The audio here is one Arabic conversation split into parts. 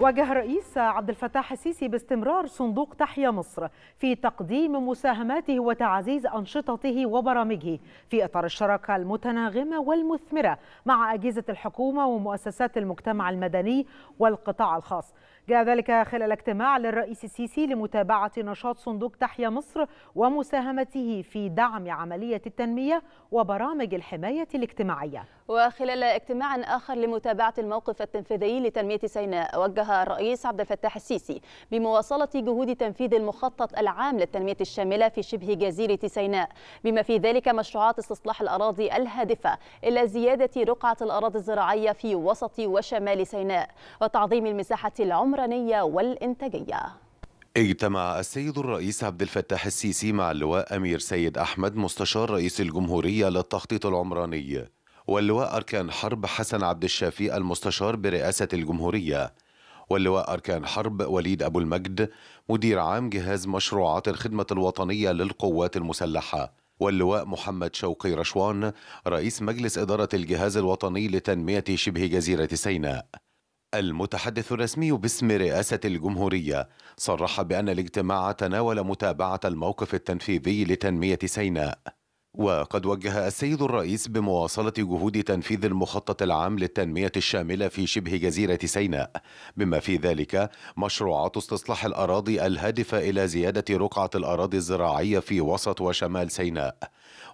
واجه الرئيس عبد الفتاح السيسي باستمرار صندوق تحيا مصر في تقديم مساهماته وتعزيز انشطته وبرامجه في اطار الشراكه المتناغمه والمثمره مع اجهزه الحكومه ومؤسسات المجتمع المدني والقطاع الخاص. جاء ذلك خلال اجتماع للرئيس السيسي لمتابعه نشاط صندوق تحيا مصر ومساهمته في دعم عمليه التنميه وبرامج الحمايه الاجتماعيه. وخلال اجتماع آخر لمتابعة الموقف التنفيذي لتنمية سيناء وجه الرئيس عبد الفتاح السيسي بمواصلة جهود تنفيذ المخطط العام للتنمية الشاملة في شبه جزيرة سيناء بما في ذلك مشروعات استصلاح الأراضي الهادفة إلى زيادة رقعة الأراضي الزراعية في وسط وشمال سيناء وتعظيم المساحة العمرانية والإنتاجية اجتمع السيد الرئيس عبد الفتاح السيسي مع اللواء أمير سيد أحمد مستشار رئيس الجمهورية للتخطيط العمراني واللواء أركان حرب حسن عبد الشافي المستشار برئاسة الجمهورية واللواء أركان حرب وليد أبو المجد مدير عام جهاز مشروعات الخدمة الوطنية للقوات المسلحة واللواء محمد شوقي رشوان رئيس مجلس إدارة الجهاز الوطني لتنمية شبه جزيرة سيناء المتحدث الرسمي باسم رئاسة الجمهورية صرح بأن الاجتماع تناول متابعة الموقف التنفيذي لتنمية سيناء وقد وجه السيد الرئيس بمواصلة جهود تنفيذ المخطط العام للتنمية الشاملة في شبه جزيرة سيناء بما في ذلك مشروعات استصلاح الأراضي الهادفة إلى زيادة رقعة الأراضي الزراعية في وسط وشمال سيناء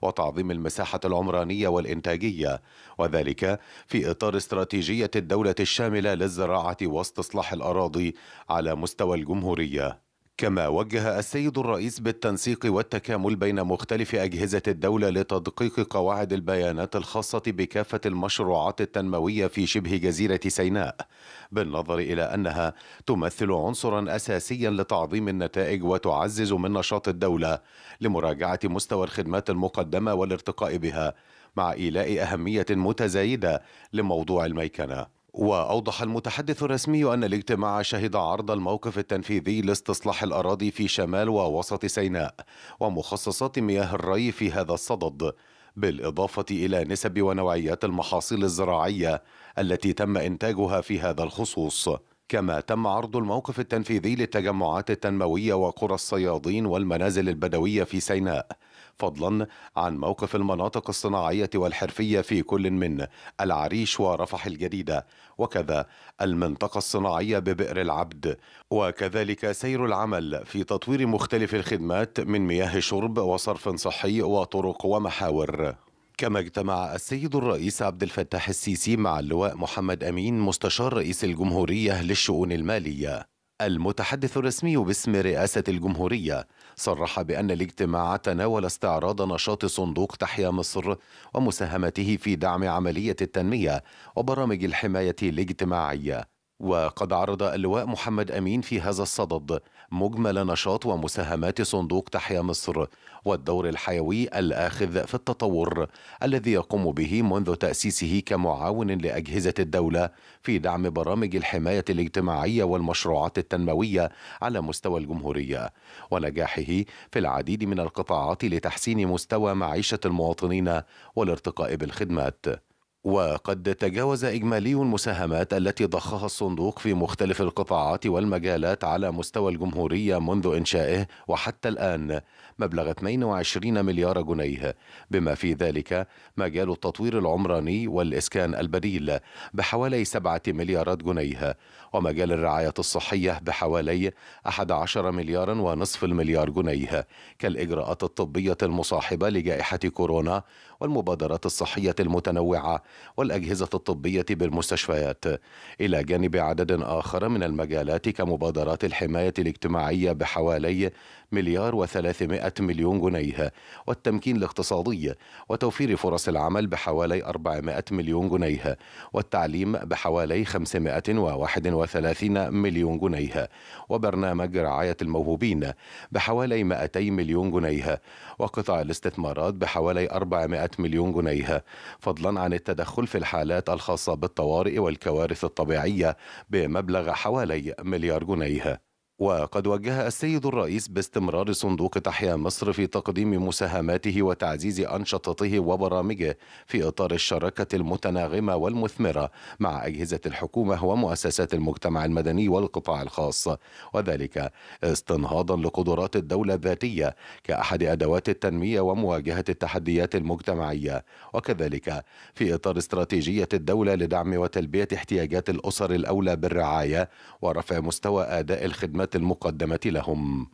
وتعظيم المساحة العمرانية والإنتاجية وذلك في إطار استراتيجية الدولة الشاملة للزراعة واستصلاح الأراضي على مستوى الجمهورية كما وجه السيد الرئيس بالتنسيق والتكامل بين مختلف أجهزة الدولة لتدقيق قواعد البيانات الخاصة بكافة المشروعات التنموية في شبه جزيرة سيناء بالنظر إلى أنها تمثل عنصرا أساسيا لتعظيم النتائج وتعزز من نشاط الدولة لمراجعة مستوى الخدمات المقدمة والارتقاء بها مع إيلاء أهمية متزايدة لموضوع الميكنة وأوضح المتحدث الرسمي أن الاجتماع شهد عرض الموقف التنفيذي لاستصلاح الأراضي في شمال ووسط سيناء ومخصصات مياه الري في هذا الصدد بالإضافة إلى نسب ونوعيات المحاصيل الزراعية التي تم إنتاجها في هذا الخصوص كما تم عرض الموقف التنفيذي للتجمعات التنموية وقرى الصيادين والمنازل البدوية في سيناء فضلا عن موقف المناطق الصناعية والحرفية في كل من العريش ورفح الجديدة وكذا المنطقة الصناعية ببئر العبد وكذلك سير العمل في تطوير مختلف الخدمات من مياه شرب وصرف صحي وطرق ومحاور كما اجتمع السيد الرئيس عبد الفتاح السيسي مع اللواء محمد أمين مستشار رئيس الجمهورية للشؤون المالية المتحدث الرسمي باسم رئاسة الجمهورية صرح بأن الاجتماع تناول استعراض نشاط صندوق تحيا مصر ومساهمته في دعم عملية التنمية وبرامج الحماية الاجتماعية وقد عرض اللواء محمد أمين في هذا الصدد مجمل نشاط ومساهمات صندوق تحيا مصر والدور الحيوي الآخذ في التطور الذي يقوم به منذ تأسيسه كمعاون لأجهزة الدولة في دعم برامج الحماية الاجتماعية والمشروعات التنموية على مستوى الجمهورية ونجاحه في العديد من القطاعات لتحسين مستوى معيشة المواطنين والارتقاء بالخدمات وقد تجاوز إجمالي المساهمات التي ضخها الصندوق في مختلف القطاعات والمجالات على مستوى الجمهورية منذ إنشائه وحتى الآن مبلغ 22 مليار جنيه بما في ذلك مجال التطوير العمراني والإسكان البديل بحوالي 7 مليارات جنيه ومجال الرعاية الصحية بحوالي 11 مليار ونصف المليار جنيه كالإجراءات الطبية المصاحبة لجائحة كورونا والمبادرات الصحية المتنوعة والأجهزة الطبية بالمستشفيات إلى جانب عدد آخر من المجالات كمبادرات الحماية الاجتماعية بحوالي مليار و300 مليون جنيه والتمكين الاقتصادي وتوفير فرص العمل بحوالي 400 مليون جنيه والتعليم بحوالي 531 مليون جنيه وبرنامج رعاية الموهوبين بحوالي 200 مليون جنيه وقطاع الاستثمارات بحوالي 400 مليون جنيه فضلا عن التدريب التدخل في الحالات الخاصة بالطوارئ والكوارث الطبيعية بمبلغ حوالي مليار جنيه وقد وجه السيد الرئيس باستمرار صندوق تحيا مصر في تقديم مساهماته وتعزيز أنشطته وبرامجه في إطار الشراكة المتناغمة والمثمرة مع أجهزة الحكومة ومؤسسات المجتمع المدني والقطاع الخاص وذلك استنهاضا لقدرات الدولة الذاتية كأحد أدوات التنمية ومواجهة التحديات المجتمعية وكذلك في إطار استراتيجية الدولة لدعم وتلبية احتياجات الأسر الأولى بالرعاية ورفع مستوى أداء الخدمات المقدمة لهم